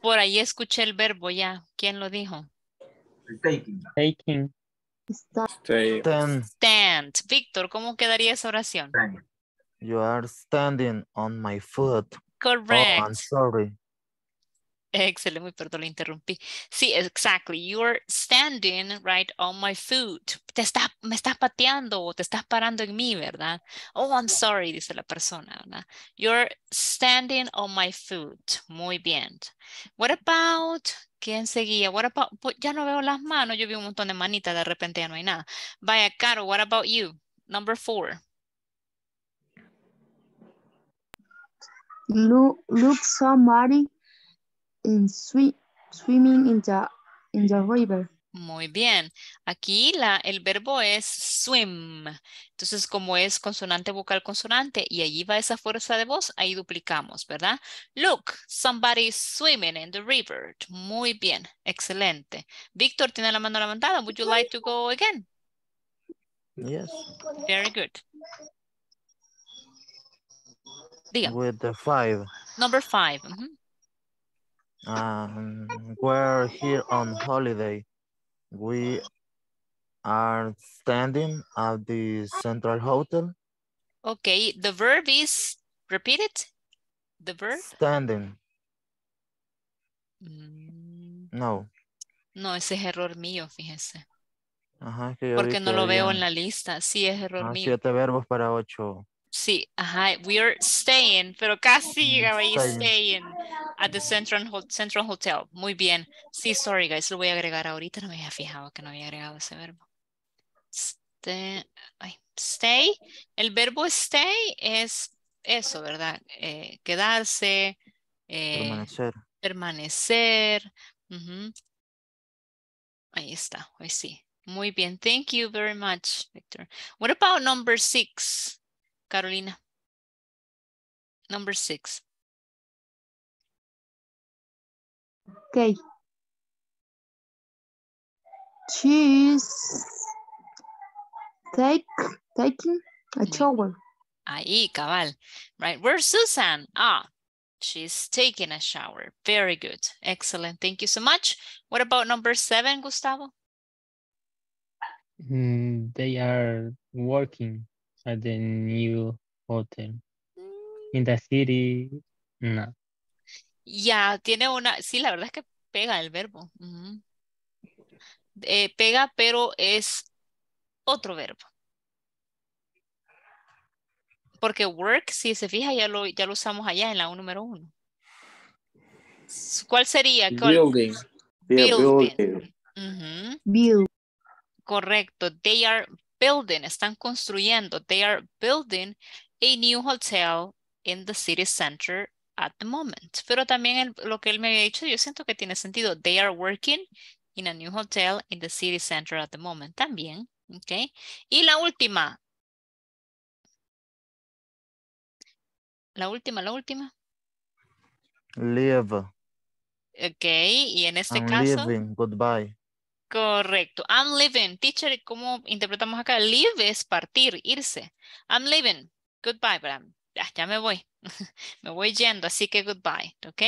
por ahí escuché el verbo ya. ¿Quién lo dijo? Taking. Taking. Stand. Víctor, ¿cómo quedaría esa oración? You are standing on my foot. Correct. Oh, I'm sorry. Excelente, muy perdón, le interrumpí. Sí, exactly. You're standing right on my foot. Te está, me estás pateando o te estás parando en mí, ¿verdad? Oh, I'm sorry, dice la persona, ¿verdad? You're standing on my foot. Muy bien. What about, ¿quién seguía? What about, pues, ya no veo las manos, yo vi un montón de manitas, de repente ya no hay nada. Vaya, Caro, what about you? Number four. Look, look somebody in swimming in the, river. Muy bien. Aquí la, el verbo es swim. Entonces, como es consonante, vocal, consonante, y allí va esa fuerza de voz, ahí duplicamos, ¿verdad? Look, somebody swimming in the river. Muy bien. Excelente. Víctor tiene la mano levantada. Would you like to go again? Yes. Very good. Diga. With the five. Number five. Um, we're here on holiday. We are standing at the Central Hotel. Okay, the verb is, repeat it, the verb? Standing. Mm. No. No, ese es error mío, fíjese. Ajá, que yo Porque no lo veo en la lista. Sí, es error ah, mío. Siete verbos para ocho. Sí, ajá, we are staying, pero casi mm, llegaba ahí staying at the Central, Central Hotel. Muy bien. Sí, sorry guys, lo voy a agregar ahorita, no me había fijado que no había agregado ese verbo. Stay, stay. el verbo stay es eso, ¿verdad? Eh, quedarse. Eh, permanecer. Permanecer. Ahí está, hoy sí. Muy bien, thank you very much, Victor. What about number six? Carolina. Number six. Okay. She's take, taking a shower. Ahí, cabal. Right, where's Susan? Ah, she's taking a shower. Very good. Excellent. Thank you so much. What about number seven, Gustavo? Mm, they are working. at the new hotel. Mm. In the city, no. Ya, tiene una, sí, la verdad es que pega el verbo. Eh, pega, pero es otro verbo. Porque work, si se fija, ya lo, ya lo usamos allá en la número uno. ¿Cuál sería? Building. Building. Build. Correcto. They are building, están construyendo, they are building a new hotel in the city center at the moment. Pero también lo que él me había dicho, yo siento que tiene sentido. They are working in a new hotel in the city center at the moment. También, ok. Y la última. La última, la última. Live. Ok, y en este caso. Goodbye. Correcto. I'm leaving. Teacher, ¿cómo interpretamos acá? Leave es partir, irse. I'm leaving. Goodbye, Ya, me voy. me voy yendo, así que goodbye. ¿Ok?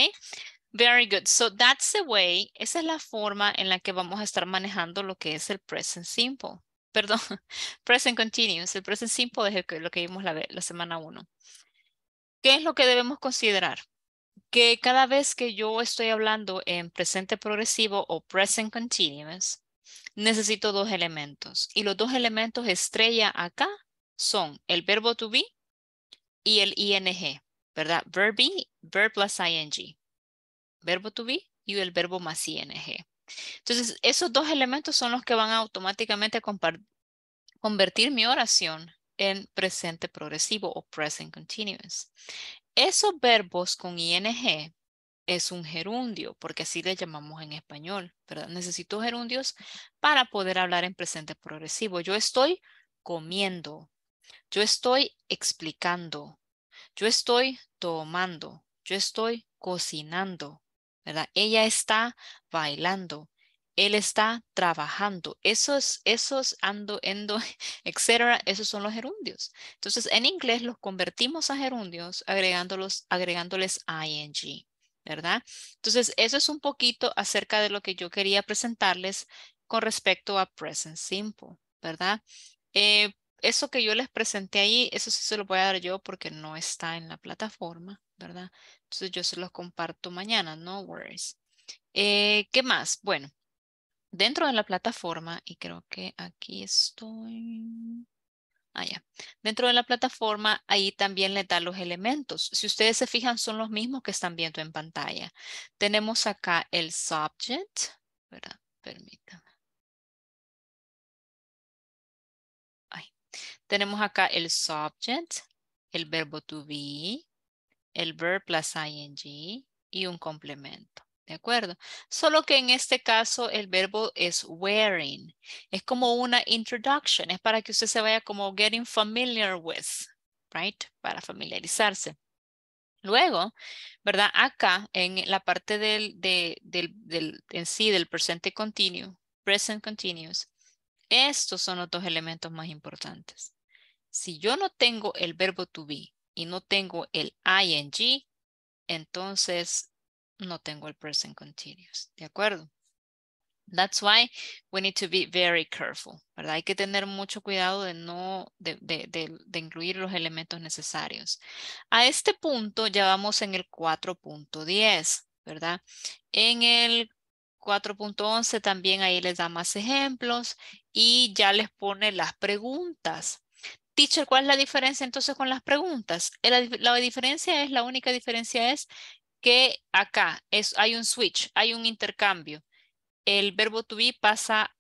Very good. So that's the way. Esa es la forma en la que vamos a estar manejando lo que es el present simple. Perdón, present continuous. El present simple es lo que vimos la, la semana 1. ¿Qué es lo que debemos considerar? que cada vez que yo estoy hablando en presente progresivo o present continuous, necesito dos elementos. Y los dos elementos estrella acá son el verbo to be y el ing, ¿verdad? Verb verb plus ing. Verbo to be y el verbo más ing. Entonces, esos dos elementos son los que van a automáticamente convertir mi oración en presente progresivo o present continuous. Esos verbos con ing es un gerundio, porque así le llamamos en español, ¿verdad? Necesito gerundios para poder hablar en presente progresivo. Yo estoy comiendo, yo estoy explicando, yo estoy tomando, yo estoy cocinando, ¿verdad? Ella está bailando, él está trabajando. Esos, esos, ando, endo, etcétera, esos son los gerundios. Entonces, en inglés los convertimos a gerundios agregándolos, agregándoles ing, ¿verdad? Entonces, eso es un poquito acerca de lo que yo quería presentarles con respecto a present simple, ¿verdad? Eh, eso que yo les presenté ahí, eso sí se lo voy a dar yo porque no está en la plataforma, ¿verdad? Entonces yo se los comparto mañana, no worries. Eh, ¿Qué más? Bueno, dentro de la plataforma, y creo que aquí estoy, ah, ya. dentro de la plataforma, ahí también le da los elementos. Si ustedes se fijan, son los mismos que están viendo en pantalla. Tenemos acá el subject, ¿verdad? Permítanme. Tenemos acá el subject, el verbo to be, el verb plus ing y un complemento. ¿De acuerdo? Solo que en este caso el verbo es wearing. Es como una introduction. Es para que usted se vaya como getting familiar with, right? Para familiarizarse. Luego, ¿verdad? Acá en la parte del, en sí del presente continuo, present continuous, estos son los dos elementos más importantes. Si yo no tengo el verbo to be y no tengo el ing, entonces no tengo el present continuous, ¿de acuerdo? That's why we need to be very careful, ¿verdad? Hay que tener mucho cuidado de no, de, de, de, incluir los elementos necesarios. A este punto ya vamos en el 4.10, ¿verdad? En el 4.11 también ahí les da más ejemplos y ya les pone las preguntas. Teacher, ¿cuál es la diferencia entonces con las preguntas? La, la diferencia es, la única diferencia es que acá es, hay un switch, hay un intercambio. El verbo to be pasa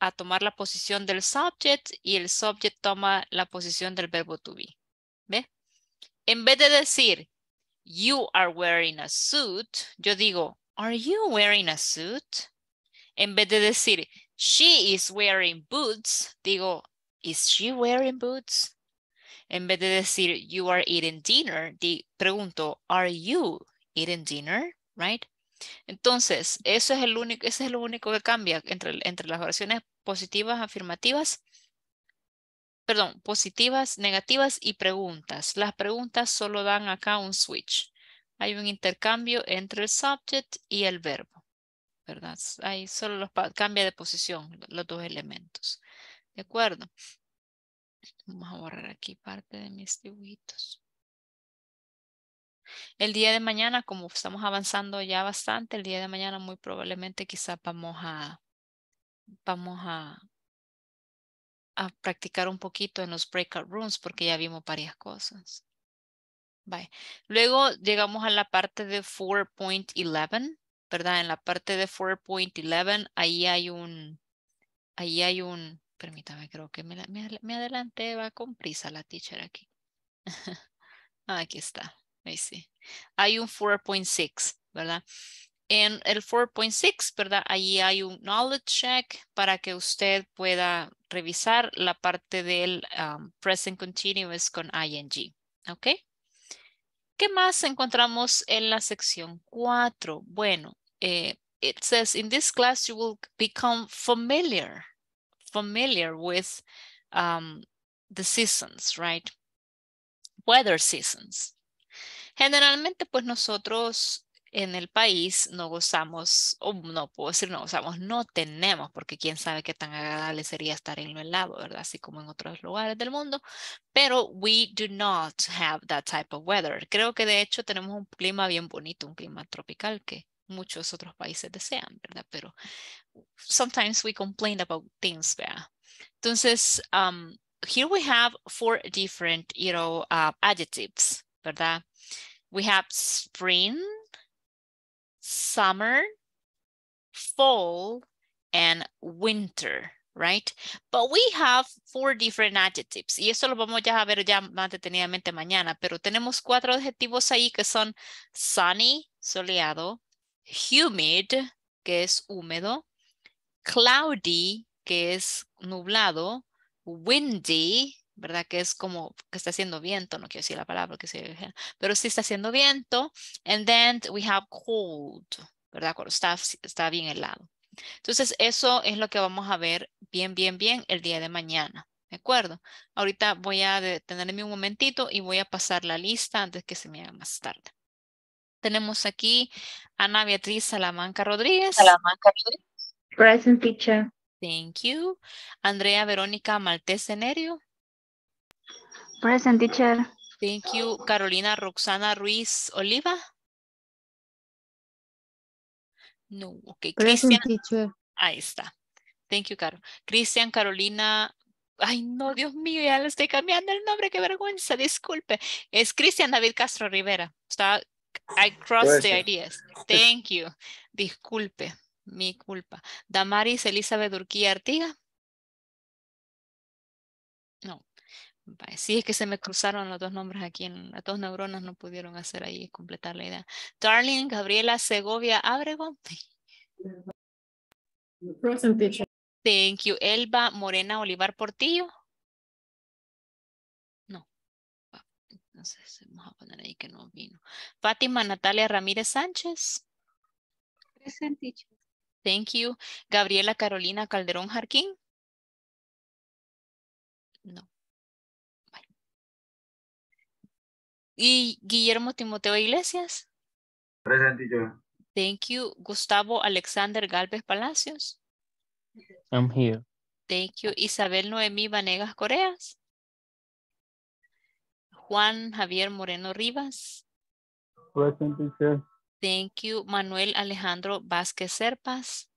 a tomar la posición del subject y el subject toma la posición del verbo to be. ¿Ve? En vez de decir, you are wearing a suit, yo digo, are you wearing a suit? En vez de decir, she is wearing boots, digo, is she wearing boots? En vez de decir, you are eating dinner, pregunto, are you eating dinner, right? Entonces, eso es único, lo único que cambia entre, las oraciones positivas, afirmativas, perdón, positivas, negativas y preguntas. Las preguntas solo dan acá un switch. Hay un intercambio entre el subject y el verbo, ¿verdad? Ahí solo cambia de posición los dos elementos. ¿De acuerdo? Vamos a borrar aquí parte de mis dibujitos. El día de mañana, como estamos avanzando ya bastante, el día de mañana muy probablemente quizá vamos a, vamos a, a practicar un poquito en los breakout rooms porque ya vimos varias cosas. Luego llegamos a la parte de 4.11, ¿verdad? En la parte de 4.11, ahí hay un, ahí hay un, permítame, creo que me, me, me adelanté, va con prisa la teacher aquí. Ah, aquí está. Ahí Hay un 4.6, ¿verdad? En el 4.6, ¿verdad? Ahí hay un knowledge check para que usted pueda revisar la parte del um, present continuous con ing. ¿Ok? ¿Qué más encontramos en la sección 4? Bueno, eh, it says in this class you will become familiar, familiar with um, the seasons, right? Weather seasons. Generalmente, pues nosotros en el país no gozamos, o no puedo decir no gozamos, no tenemos, porque quién sabe qué tan agradable sería estar en el lago, ¿verdad? Así como en otros lugares del mundo, pero we do not have that type of weather. Creo que de hecho tenemos un clima bien bonito, un clima tropical que muchos otros países desean, ¿verdad? Pero sometimes we complain about things, ¿verdad? Entonces, um, here we have four different, you know, uh, adjectives, ¿verdad? we have spring, summer, fall, and winter, right? But we have four different adjectives. Y eso lo vamos a ver ya más detenidamente mañana. Pero tenemos cuatro adjetivos ahí que son sunny, soleado, humid, que es húmedo, cloudy, que es nublado, windy, ¿verdad? Que es como que está haciendo viento, no quiero decir la palabra, se se pero sí está haciendo viento. And then we have cold, ¿verdad? Cuando está, está bien helado. Entonces, eso es lo que vamos a ver bien, bien, bien el día de mañana. ¿De acuerdo? Ahorita voy a detenerme un momentito y voy a pasar la lista antes que se me haga más tarde. Tenemos aquí Ana Beatriz Salamanca Rodríguez. Salamanca Rodríguez. Present teacher. Thank you. Andrea Verónica Maltés Cenerio. Present teacher. Thank you. Carolina Roxana Ruiz Oliva. No, ok. Present Ahí está. Thank you, Caro. Cristian Carolina. Ay, no, Dios mío, ya le estoy cambiando el nombre, qué vergüenza, disculpe. Es Cristian David Castro Rivera. Está, I crossed the ideas. Thank you. Disculpe, mi culpa. Damaris Elizabeth Urquía Artiga. No, Sí, es que se me cruzaron los dos nombres aquí, en, las dos neuronas no pudieron hacer ahí completar la idea. Darling Gabriela Segovia Abrego. Thank you. Elba Morena Olivar Portillo. No. Entonces vamos a poner ahí que no vino. Fátima Natalia Ramírez Sánchez. Present Thank you. Gabriela Carolina Calderón Jarquín. Y Guillermo Timoteo Iglesias. Presente yo. Thank you. Gustavo Alexander Galvez Palacios. I'm here. Thank you. Isabel Noemí Vanegas Coreas. Juan Javier Moreno Rivas. Presente, teacher. Thank you. Manuel Alejandro Vázquez Serpas.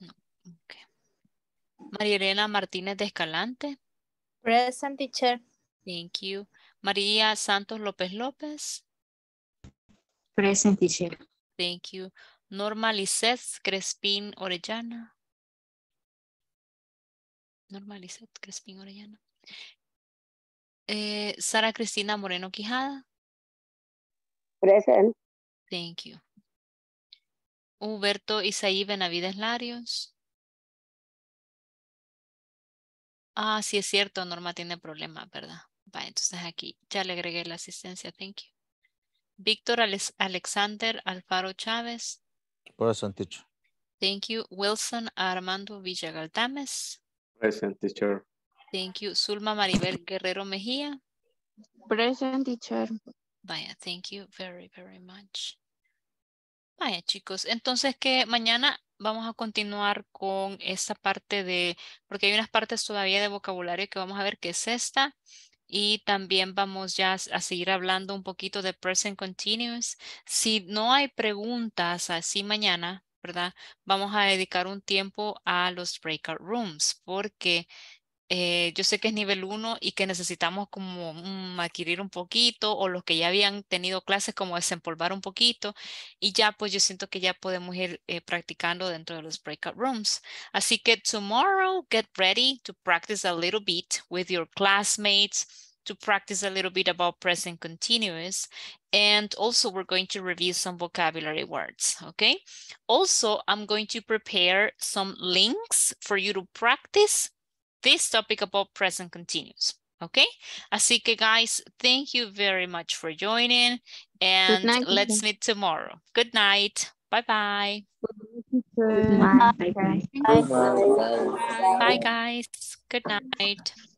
Okay. María Elena Martínez de Escalante. Present teacher. Thank you. María Santos López López. Present Thank you. Norma Lizeth Crespin Orellana. Norma Lizeth Crespin Orellana. Eh, Sara Cristina Moreno Quijada. Present. Thank you. Huberto Isaí Benavides Larios. Ah, sí es cierto, Norma tiene problemas, ¿verdad? Vaya, entonces aquí ya le agregué la asistencia, thank you. Víctor Alexander Alfaro Chávez. Present teacher. Thank you. Wilson Armando Villagaltames. Present teacher. Thank you. Zulma Maribel Guerrero Mejía. Present teacher. Vaya, thank you very, very much. Vaya, chicos. Entonces que mañana vamos a continuar con esta parte de, porque hay unas partes todavía de vocabulario que vamos a ver que es esta, y también vamos ya a seguir hablando un poquito de present continuous. Si no hay preguntas así mañana, ¿verdad? Vamos a dedicar un tiempo a los breakout rooms porque eh, yo sé que es nivel 1 y que necesitamos como mm, adquirir un poquito o los que ya habían tenido clases como desempolvar un poquito y ya pues yo siento que ya podemos ir eh, practicando dentro de los breakout rooms. Así que tomorrow get ready to practice a little bit with your classmates, to practice a little bit about present continuous. And also we're going to review some vocabulary words, okay? Also, I'm going to prepare some links for you to practice this topic about present continuous. Okay, así que guys, thank you very much for joining and night, let's meet tomorrow. Good night. Bye-bye. Bye. Bye. Bye. Bye guys. Good night.